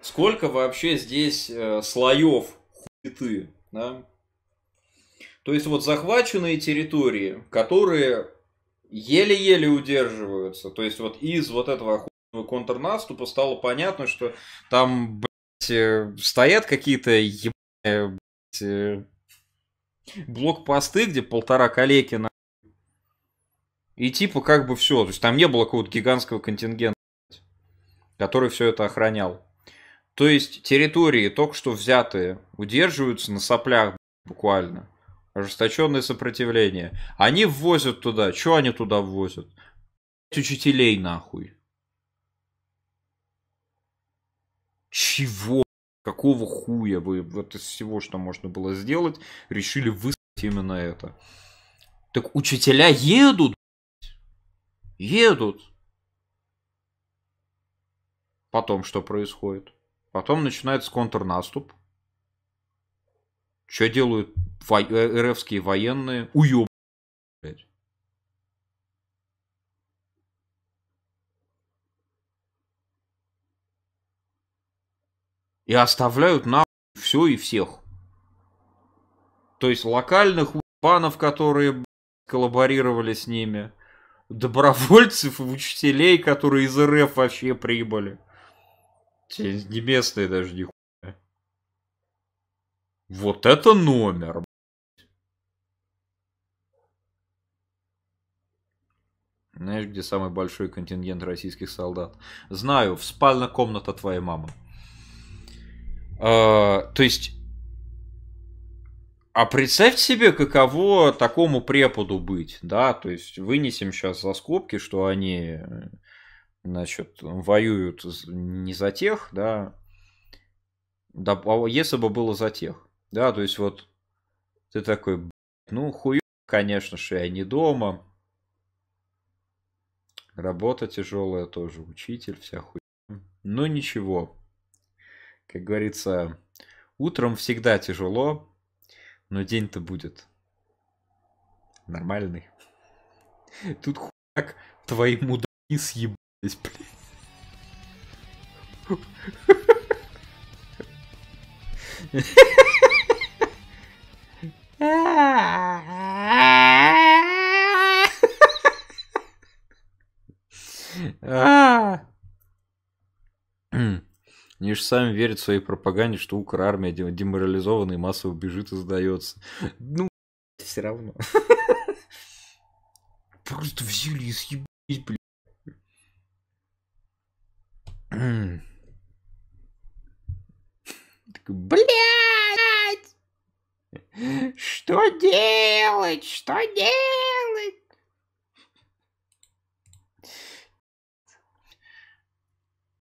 Сколько вообще здесь э, слоев хуеты, да? То есть вот захваченные территории, которые еле-еле удерживаются, то есть вот из вот этого охуенного контрнаступа стало понятно, что там, блядь, э, стоят какие-то ебаные, блядь, э, блокпосты, где полтора калеки на... И типа как бы все, то есть там не было какого-то гигантского контингента, который все это охранял. То есть территории, только что взятые, удерживаются на соплях буквально. Ожесточенное сопротивление. Они ввозят туда. Что они туда ввозят? Учителей нахуй. Чего? Какого хуя вы вот из всего, что можно было сделать, решили высадить именно это? Так учителя едут, едут. Потом что происходит? Потом начинается контрнаступ. Что делают во... Э, РФские военные? Уеб. И оставляют на все и всех. То есть локальных панов, которые коллаборировали с ними, добровольцев и учителей, которые из РФ вообще прибыли. Через небесные даже не Вот это номер. Знаешь, где самый большой контингент российских солдат? Знаю, в спальна комната твоей мамы. А, то есть... А представьте себе, каково такому преподу быть, да, то есть вынесем сейчас за скобки, что они э, значит, воюют не за тех, да, да, если бы было за тех, да, то есть вот ты такой, ну, хуй конечно что я не дома, работа тяжелая тоже, учитель, вся хуй ну, ничего, как говорится, утром всегда тяжело, но день-то будет нормальный. Тут хуяк твои мудаки съебали здесь, блин. Они же сами верят в своей пропаганде, что укрармия деморализованная массово бежит и сдается. Ну, все равно. Просто взяли и съебались, блин. Блять! Что делать? Что делать?